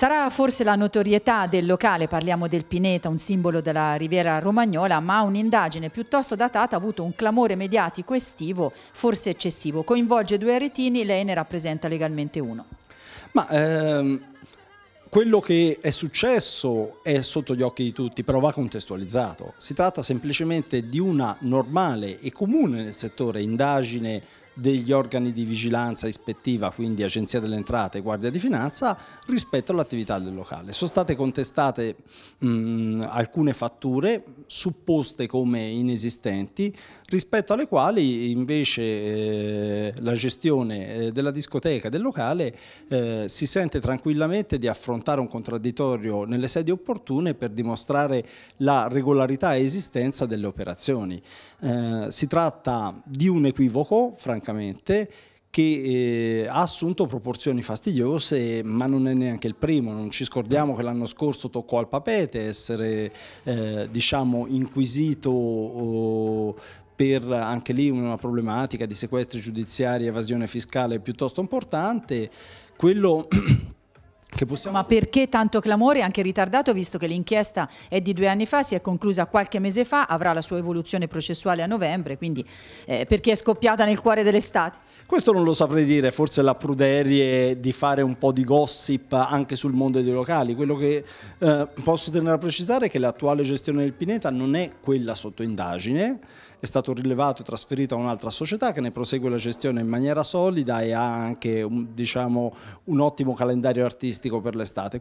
Sarà forse la notorietà del locale, parliamo del Pineta, un simbolo della Riviera Romagnola, ma un'indagine piuttosto datata ha avuto un clamore mediatico estivo, forse eccessivo. Coinvolge due aretini, lei ne rappresenta legalmente uno. Ma ehm, quello che è successo è sotto gli occhi di tutti, però va contestualizzato. Si tratta semplicemente di una normale e comune nel settore indagine degli organi di vigilanza ispettiva, quindi Agenzia delle Entrate e Guardia di Finanza, rispetto all'attività del locale. Sono state contestate mh, alcune fatture supposte come inesistenti, rispetto alle quali invece eh, la gestione eh, della discoteca del locale eh, si sente tranquillamente di affrontare un contraddittorio nelle sedi opportune per dimostrare la regolarità e esistenza delle operazioni. Eh, si tratta di un equivoco, francamente, francamente, che eh, ha assunto proporzioni fastidiose, ma non è neanche il primo. Non ci scordiamo che l'anno scorso toccò al papete essere eh, diciamo, inquisito oh, per anche lì una problematica di sequestri giudiziari, e evasione fiscale piuttosto importante. Quello Possiamo... Ma perché tanto clamore anche ritardato visto che l'inchiesta è di due anni fa, si è conclusa qualche mese fa, avrà la sua evoluzione processuale a novembre, quindi eh, perché è scoppiata nel cuore dell'estate? Questo non lo saprei dire, forse la pruderie di fare un po' di gossip anche sul mondo dei locali, quello che eh, posso tenere a precisare è che l'attuale gestione del Pineta non è quella sotto indagine, è stato rilevato e trasferito a un'altra società che ne prosegue la gestione in maniera solida e ha anche un, diciamo, un ottimo calendario artistico artistico per l'estate.